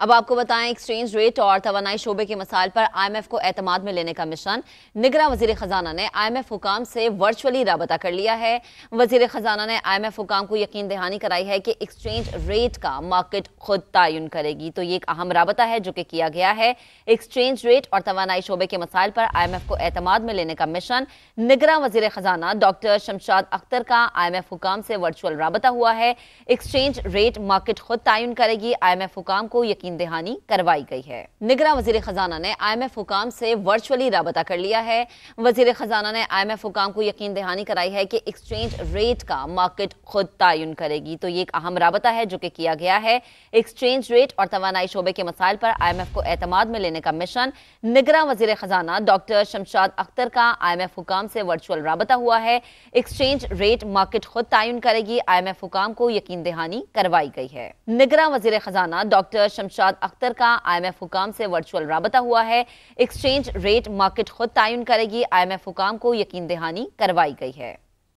अब आपको बताएं एक्सचेंज रेट और तोानाई शोबे के मसाइल पर आईएमएफ को एतमाद में लेने का मिशन निगरा वजीर खजाना ने आईएमएफ हुकाम से वर्चुअली रबता कर लिया है वजीर खजाना ने आईएमएफ हुकाम को यकीन दहानी कराई है कि एक्सचेंज रेट का मार्केट खुद तयन करेगी तो ये एक अहम रबता है जो कि किया गया है एक्सचेंज रेट और तोानाई शोबे के मसाइल पर आई एम एफ को एतमाद में लेने का मिशन निगरा वजीर खजाना डॉक्टर शमशाद अख्तर का आई एम एफ हुकाम से वर्चुअल रबता हुआ है एक्सचेंज रेट मार्केट खुद तयन करेगी आई एम एफ हुकाम को यकीन यकीन दहानी करवाई गई है निगरा वजीर खजाना ने आई एम एफ हुकाम से वर्चुअली रबता कर लिया है वजीर खजाना ने आई एम एफ हुकाम को यकीन दहानी कराई है कि एक्सचेंज रेट का मार्केट खुद तयन करेगी तो ये एक अहम रबता है जो कि किया गया है एक्सचेंज रेट और तोानाई शोबे के मसाइल पर आई एम एफ को एतमाद में लेने का मिशन निगरा वजीर खजाना डॉक्टर शमशाद अख्तर का आई एम एफ हुकाम से वर्चुअल रबता हुआ है एक्सचेंज रेट मार्केट खुद तयन करेगी आई एम एफ हुकाम को यकीन दहानी करवाई गई है निगरा वजीर खजाना डॉक्टर शमशाद इरशाद अख्तर का आई एम एफ हुकाम से वर्चुअल रबता हुआ है एक्सचेंज रेट मार्केट खुद तयन करेगी आई एम एफ हुकाम को यकीन दहानी करवाई गई है